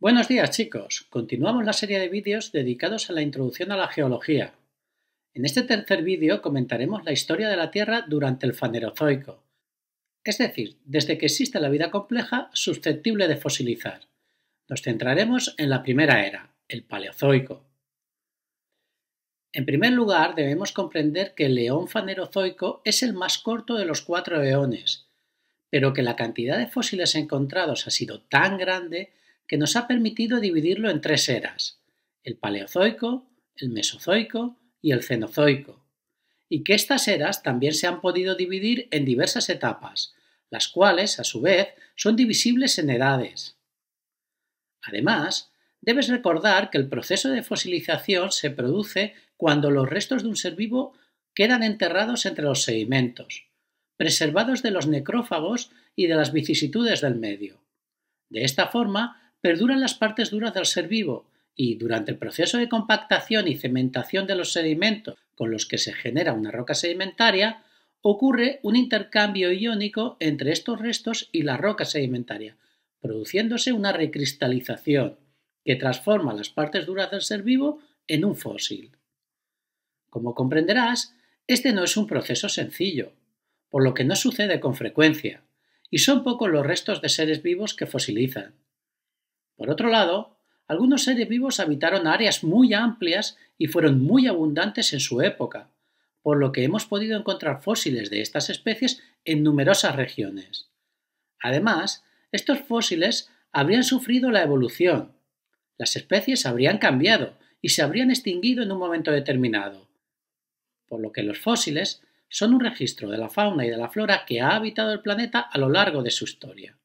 Buenos días chicos, continuamos la serie de vídeos dedicados a la introducción a la geología. En este tercer vídeo comentaremos la historia de la Tierra durante el Fanerozoico, es decir, desde que existe la vida compleja susceptible de fosilizar. Nos centraremos en la primera era, el Paleozoico. En primer lugar, debemos comprender que el león fanerozoico es el más corto de los cuatro eones, pero que la cantidad de fósiles encontrados ha sido tan grande que nos ha permitido dividirlo en tres eras, el Paleozoico, el Mesozoico y el Cenozoico, y que estas eras también se han podido dividir en diversas etapas, las cuales, a su vez, son divisibles en edades. Además, debes recordar que el proceso de fosilización se produce cuando los restos de un ser vivo quedan enterrados entre los sedimentos, preservados de los necrófagos y de las vicisitudes del medio. De esta forma, perduran las partes duras del ser vivo y, durante el proceso de compactación y cementación de los sedimentos con los que se genera una roca sedimentaria, ocurre un intercambio iónico entre estos restos y la roca sedimentaria, produciéndose una recristalización que transforma las partes duras del ser vivo en un fósil. Como comprenderás, este no es un proceso sencillo, por lo que no sucede con frecuencia, y son pocos los restos de seres vivos que fosilizan. Por otro lado, algunos seres vivos habitaron áreas muy amplias y fueron muy abundantes en su época, por lo que hemos podido encontrar fósiles de estas especies en numerosas regiones. Además, estos fósiles habrían sufrido la evolución. Las especies habrían cambiado y se habrían extinguido en un momento determinado. Por lo que los fósiles son un registro de la fauna y de la flora que ha habitado el planeta a lo largo de su historia.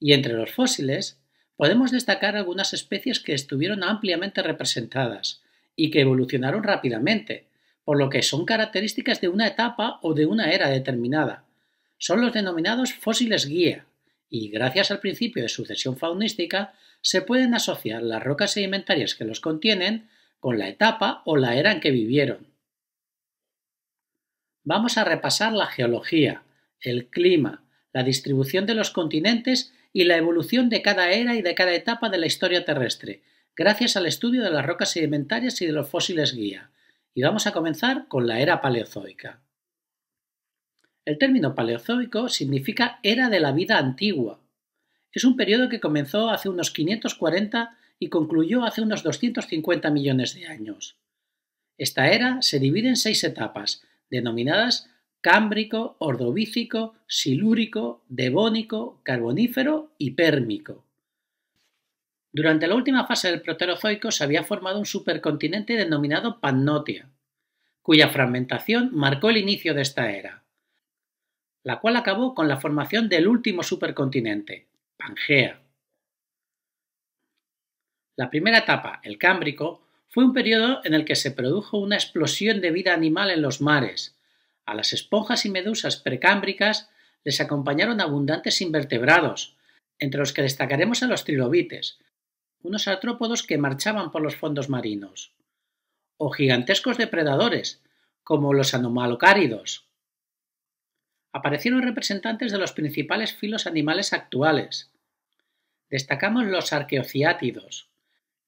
Y entre los fósiles podemos destacar algunas especies que estuvieron ampliamente representadas y que evolucionaron rápidamente, por lo que son características de una etapa o de una era determinada. Son los denominados fósiles guía, y gracias al principio de sucesión faunística se pueden asociar las rocas sedimentarias que los contienen con la etapa o la era en que vivieron. Vamos a repasar la geología, el clima, la distribución de los continentes y la evolución de cada era y de cada etapa de la historia terrestre, gracias al estudio de las rocas sedimentarias y de los fósiles guía. Y vamos a comenzar con la era paleozoica. El término paleozoico significa era de la vida antigua. Es un periodo que comenzó hace unos 540 y concluyó hace unos 250 millones de años. Esta era se divide en seis etapas, denominadas cámbrico, ordovícico, silúrico, devónico, carbonífero y pérmico. Durante la última fase del Proterozoico se había formado un supercontinente denominado Pannotia, cuya fragmentación marcó el inicio de esta era, la cual acabó con la formación del último supercontinente, Pangea. La primera etapa, el Cámbrico, fue un periodo en el que se produjo una explosión de vida animal en los mares, a las esponjas y medusas precámbricas les acompañaron abundantes invertebrados, entre los que destacaremos a los trilobites, unos artrópodos que marchaban por los fondos marinos, o gigantescos depredadores, como los anomalocáridos. Aparecieron representantes de los principales filos animales actuales. Destacamos los arqueociátidos,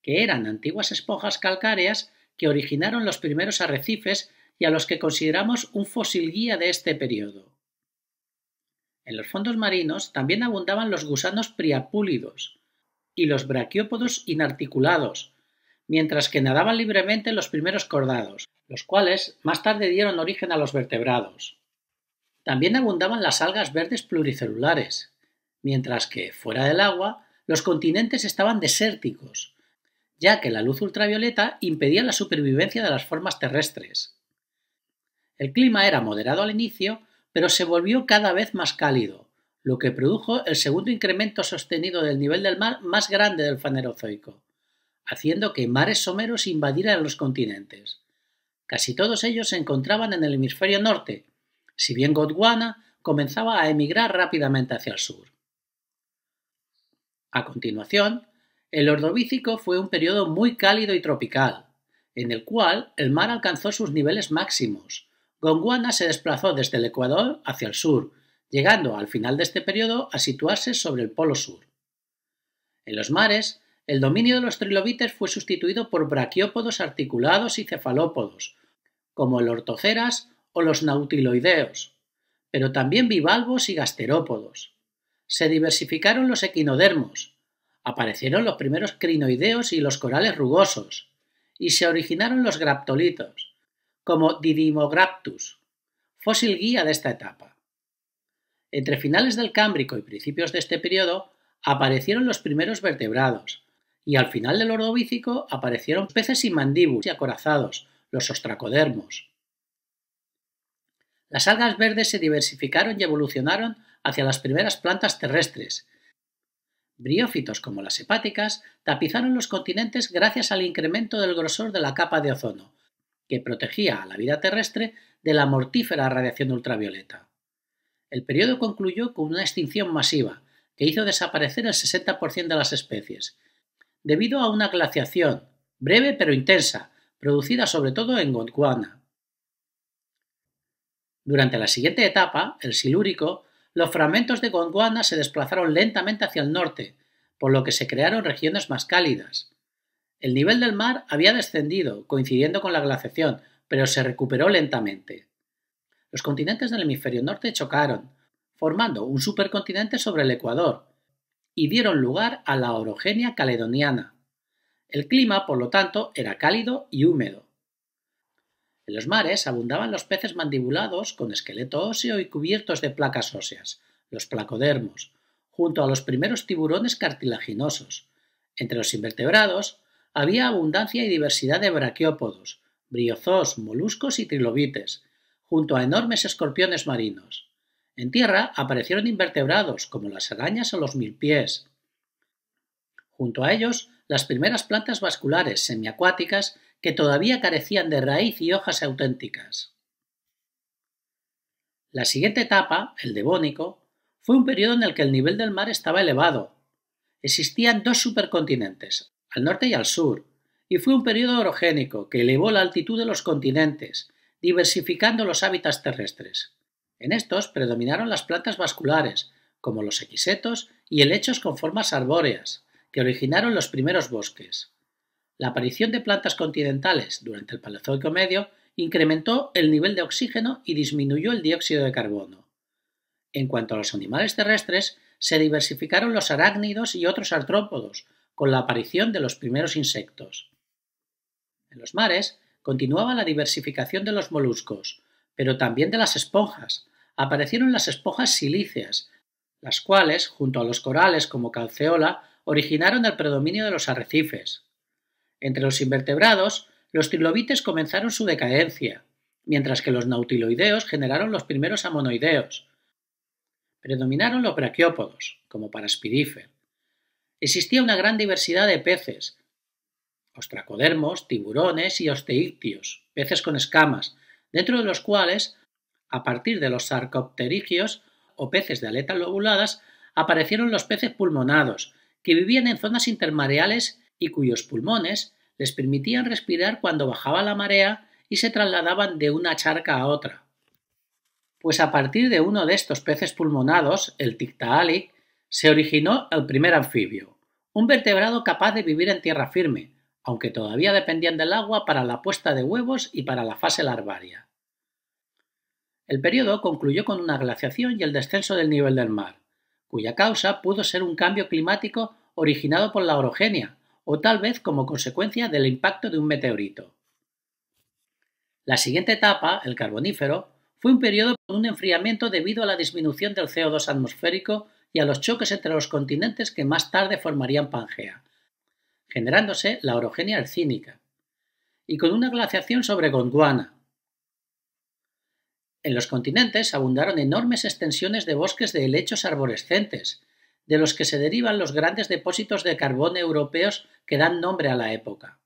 que eran antiguas esponjas calcáreas que originaron los primeros arrecifes y a los que consideramos un fósil guía de este periodo. En los fondos marinos también abundaban los gusanos priapúlidos y los braquiópodos inarticulados, mientras que nadaban libremente los primeros cordados, los cuales más tarde dieron origen a los vertebrados. También abundaban las algas verdes pluricelulares, mientras que, fuera del agua, los continentes estaban desérticos, ya que la luz ultravioleta impedía la supervivencia de las formas terrestres. El clima era moderado al inicio, pero se volvió cada vez más cálido, lo que produjo el segundo incremento sostenido del nivel del mar más grande del Fanerozoico, haciendo que mares someros invadieran los continentes. Casi todos ellos se encontraban en el hemisferio norte, si bien Gondwana comenzaba a emigrar rápidamente hacia el sur. A continuación, el Ordovícico fue un periodo muy cálido y tropical, en el cual el mar alcanzó sus niveles máximos, Gonguana se desplazó desde el Ecuador hacia el sur, llegando al final de este periodo a situarse sobre el Polo Sur. En los mares, el dominio de los trilobites fue sustituido por braquiópodos articulados y cefalópodos, como el ortoceras o los nautiloideos, pero también bivalvos y gasterópodos. Se diversificaron los equinodermos, aparecieron los primeros crinoideos y los corales rugosos, y se originaron los graptolitos, como Didymograptus, fósil guía de esta etapa. Entre finales del Cámbrico y principios de este periodo aparecieron los primeros vertebrados, y al final del Ordovícico aparecieron peces y mandíbulas y acorazados, los ostracodermos. Las algas verdes se diversificaron y evolucionaron hacia las primeras plantas terrestres. Briófitos como las hepáticas tapizaron los continentes gracias al incremento del grosor de la capa de ozono, que protegía a la vida terrestre de la mortífera radiación ultravioleta. El periodo concluyó con una extinción masiva, que hizo desaparecer el 60% de las especies, debido a una glaciación, breve pero intensa, producida sobre todo en Gondwana. Durante la siguiente etapa, el Silúrico, los fragmentos de Gondwana se desplazaron lentamente hacia el norte, por lo que se crearon regiones más cálidas, el nivel del mar había descendido, coincidiendo con la glaciación, pero se recuperó lentamente. Los continentes del hemisferio norte chocaron, formando un supercontinente sobre el Ecuador, y dieron lugar a la orogenia caledoniana. El clima, por lo tanto, era cálido y húmedo. En los mares abundaban los peces mandibulados con esqueleto óseo y cubiertos de placas óseas, los placodermos, junto a los primeros tiburones cartilaginosos. Entre los invertebrados había abundancia y diversidad de braquiópodos, briozos, moluscos y trilobites, junto a enormes escorpiones marinos. En tierra aparecieron invertebrados, como las arañas o los milpiés. Junto a ellos, las primeras plantas vasculares semiacuáticas que todavía carecían de raíz y hojas auténticas. La siguiente etapa, el Devónico, fue un periodo en el que el nivel del mar estaba elevado. Existían dos supercontinentes, al norte y al sur, y fue un periodo orogénico que elevó la altitud de los continentes, diversificando los hábitats terrestres. En estos predominaron las plantas vasculares, como los equisetos y helechos con formas arbóreas, que originaron los primeros bosques. La aparición de plantas continentales durante el Paleozoico medio incrementó el nivel de oxígeno y disminuyó el dióxido de carbono. En cuanto a los animales terrestres, se diversificaron los arácnidos y otros artrópodos, con la aparición de los primeros insectos. En los mares continuaba la diversificación de los moluscos, pero también de las esponjas. Aparecieron las esponjas silíceas, las cuales, junto a los corales como calceola, originaron el predominio de los arrecifes. Entre los invertebrados, los trilobites comenzaron su decadencia, mientras que los nautiloideos generaron los primeros amonoideos. Predominaron los brachiópodos, como paraspiríferos existía una gran diversidad de peces, ostracodermos, tiburones y osteictios, peces con escamas, dentro de los cuales, a partir de los sarcopterigios o peces de aletas lobuladas, aparecieron los peces pulmonados, que vivían en zonas intermareales y cuyos pulmones les permitían respirar cuando bajaba la marea y se trasladaban de una charca a otra. Pues a partir de uno de estos peces pulmonados, el Tictaalic, se originó el primer anfibio, un vertebrado capaz de vivir en tierra firme, aunque todavía dependían del agua para la puesta de huevos y para la fase larvaria. El periodo concluyó con una glaciación y el descenso del nivel del mar, cuya causa pudo ser un cambio climático originado por la orogenia, o tal vez como consecuencia del impacto de un meteorito. La siguiente etapa, el carbonífero, fue un periodo con un enfriamiento debido a la disminución del CO2 atmosférico y a los choques entre los continentes que más tarde formarían Pangea, generándose la orogenia arcínica, y con una glaciación sobre Gondwana. En los continentes abundaron enormes extensiones de bosques de helechos arborescentes, de los que se derivan los grandes depósitos de carbón europeos que dan nombre a la época.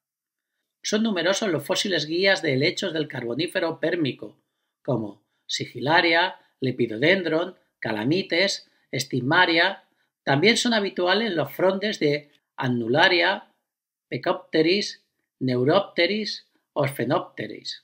Son numerosos los fósiles guías de helechos del carbonífero pérmico, como Sigilaria, Lepidodendron, Calamites, estimaria, también son habituales los frondes de Annularia, Pecopteris, Neuropteris, orfenopteris.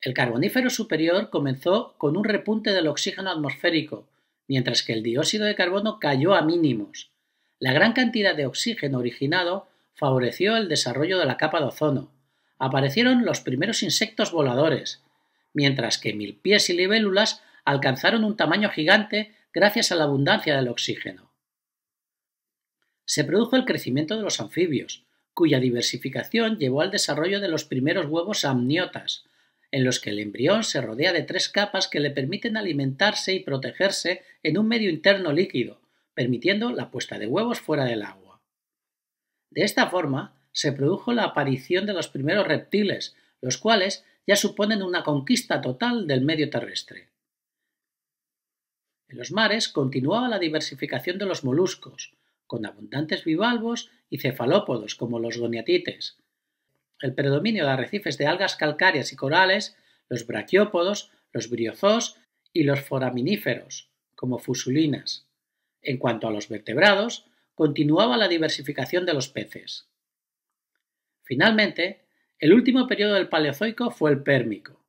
El carbonífero superior comenzó con un repunte del oxígeno atmosférico, mientras que el dióxido de carbono cayó a mínimos. La gran cantidad de oxígeno originado favoreció el desarrollo de la capa de ozono. Aparecieron los primeros insectos voladores, mientras que milpies y libélulas alcanzaron un tamaño gigante gracias a la abundancia del oxígeno. Se produjo el crecimiento de los anfibios, cuya diversificación llevó al desarrollo de los primeros huevos amniotas, en los que el embrión se rodea de tres capas que le permiten alimentarse y protegerse en un medio interno líquido, permitiendo la puesta de huevos fuera del agua. De esta forma, se produjo la aparición de los primeros reptiles, los cuales ya suponen una conquista total del medio terrestre. En los mares continuaba la diversificación de los moluscos, con abundantes bivalvos y cefalópodos como los goniatites. El predominio de arrecifes de algas calcáreas y corales, los braquiópodos, los briozos y los foraminíferos, como fusulinas. En cuanto a los vertebrados, continuaba la diversificación de los peces. Finalmente, el último periodo del Paleozoico fue el Pérmico,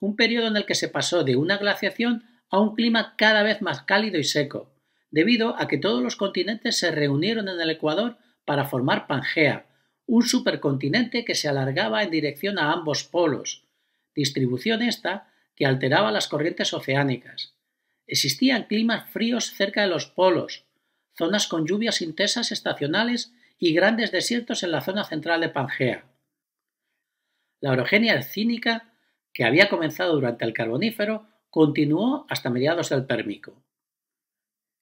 un periodo en el que se pasó de una glaciación a un clima cada vez más cálido y seco, debido a que todos los continentes se reunieron en el Ecuador para formar Pangea, un supercontinente que se alargaba en dirección a ambos polos, distribución esta que alteraba las corrientes oceánicas. Existían climas fríos cerca de los polos, zonas con lluvias intensas estacionales y grandes desiertos en la zona central de Pangea. La orogenia cínica que había comenzado durante el Carbonífero, continuó hasta mediados del Pérmico.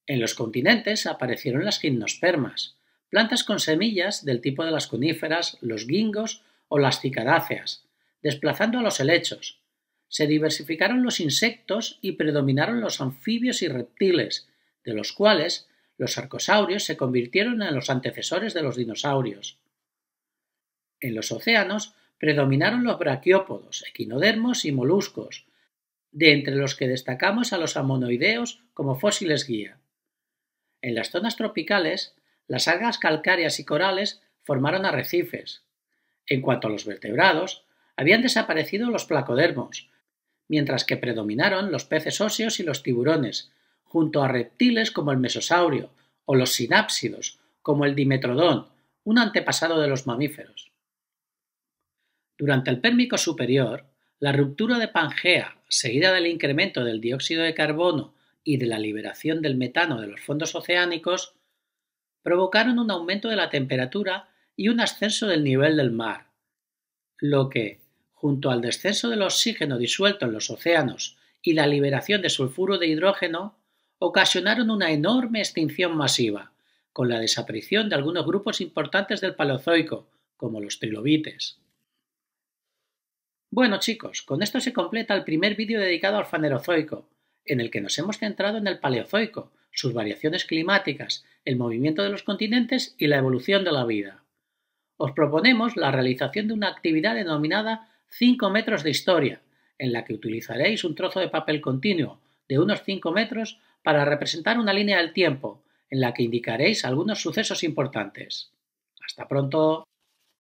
En los continentes aparecieron las gimnospermas, plantas con semillas del tipo de las coníferas, los guingos o las cicadáceas, desplazando a los helechos. Se diversificaron los insectos y predominaron los anfibios y reptiles, de los cuales los arcosaurios se convirtieron en los antecesores de los dinosaurios. En los océanos predominaron los braquiópodos, equinodermos y moluscos, de entre los que destacamos a los amonoideos como fósiles guía. En las zonas tropicales, las algas calcáreas y corales formaron arrecifes. En cuanto a los vertebrados, habían desaparecido los placodermos, mientras que predominaron los peces óseos y los tiburones, junto a reptiles como el mesosaurio o los sinápsidos, como el dimetrodón, un antepasado de los mamíferos. Durante el Pérmico superior, la ruptura de Pangea seguida del incremento del dióxido de carbono y de la liberación del metano de los fondos oceánicos, provocaron un aumento de la temperatura y un ascenso del nivel del mar, lo que, junto al descenso del oxígeno disuelto en los océanos y la liberación de sulfuro de hidrógeno, ocasionaron una enorme extinción masiva, con la desaparición de algunos grupos importantes del Paleozoico, como los trilobites. Bueno chicos, con esto se completa el primer vídeo dedicado al fanerozoico, en el que nos hemos centrado en el paleozoico, sus variaciones climáticas, el movimiento de los continentes y la evolución de la vida. Os proponemos la realización de una actividad denominada 5 metros de historia, en la que utilizaréis un trozo de papel continuo de unos 5 metros para representar una línea del tiempo, en la que indicaréis algunos sucesos importantes. Hasta pronto.